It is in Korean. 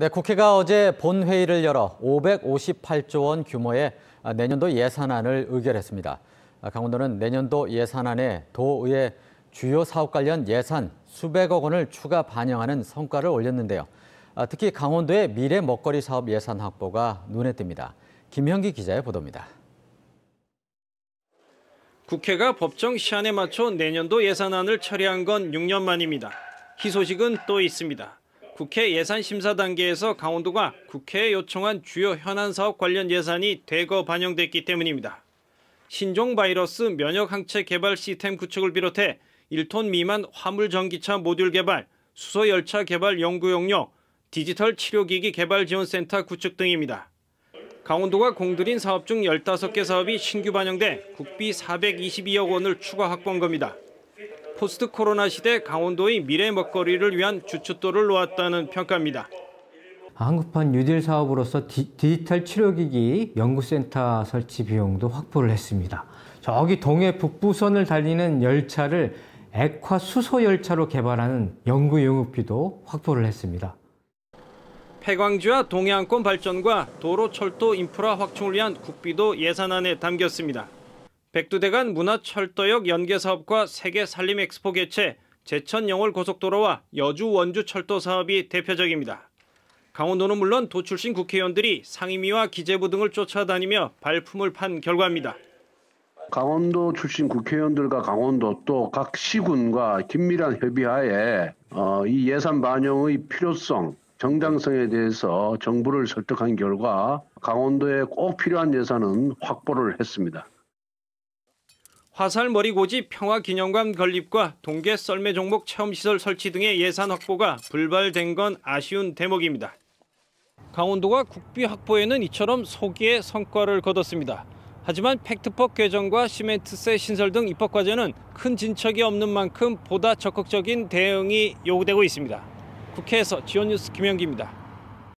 네, 국회가 어제 본회의를 열어 558조 원 규모의 아, 내년도 예산안을 의결했습니다. 아, 강원도는 내년도 예산안에 도의 주요 사업 관련 예산 수백억 원을 추가 반영하는 성과를 올렸는데요. 아, 특히 강원도의 미래 먹거리 사업 예산 확보가 눈에 띕니다. 김형기 기자의 보도입니다. 국회가 법정 시한에 맞춰 내년도 예산안을 처리한 건 6년 만입니다. 희소식은 또 있습니다. 국회 예산 심사 단계에서 강원도가 국회에 요청한 주요 현안 사업 관련 예산이 대거 반영됐기 때문입니다. 신종 바이러스 면역 항체 개발 시스템 구축을 비롯해 1톤 미만 화물 전기차 모듈 개발, 수소 열차 개발 연구 용역, 디지털 치료기기 개발 지원센터 구축 등입니다. 강원도가 공들인 사업 중 15개 사업이 신규 반영돼 국비 422억 원을 추가 확보한 겁니다. 포스트 코로나 시대 강원도의 미래 먹거리를 위한 주춧돌을 놓았다는 평가입니다. 한국판 뉴딜 사업으로서 디, 지털 치료기기 연구센터 설치 비용도 확보를 했습니다. 저기 동해 북부선을 달리는 열차를 액화 수소 열차로 개발하는 연구 용역비도 확보를 했습니다. 폐광주와 동해안권 발전과 도로 철도 인프라 확충을 위한 국비도 예산안에 담겼습니다. 백두대간 문화철도역 연계사업과 세계산림엑스포 개최, 제천영월고속도로와 여주원주철도 사업이 대표적입니다. 강원도는 물론 도 출신 국회의원들이 상임위와 기재부 등을 쫓아다니며 발품을 판 결과입니다. 강원도 출신 국회의원들과 강원도 또 각 시군과 긴밀한 협의하에 어, 이 예산 반영의 필요성, 정당성에 대해서 정부를 설득한 결과 강원도에 꼭 필요한 예산은 확보를 했습니다. 화살머리고지 평화기념관 건립과 동계 썰매 종목 체험시설 설치 등의 예산 확보가 불발된 건 아쉬운 대목입니다. 강원도가 국비 확보에는 이처럼 소기의 성과를 거뒀습니다. 하지만 팩트법 개정과 시멘트세 신설 등 입법 과제는 큰 진척이 없는 만큼 보다 적극적인 대응이 요구되고 있습니다. 국회에서 지원뉴스 김영기입니다.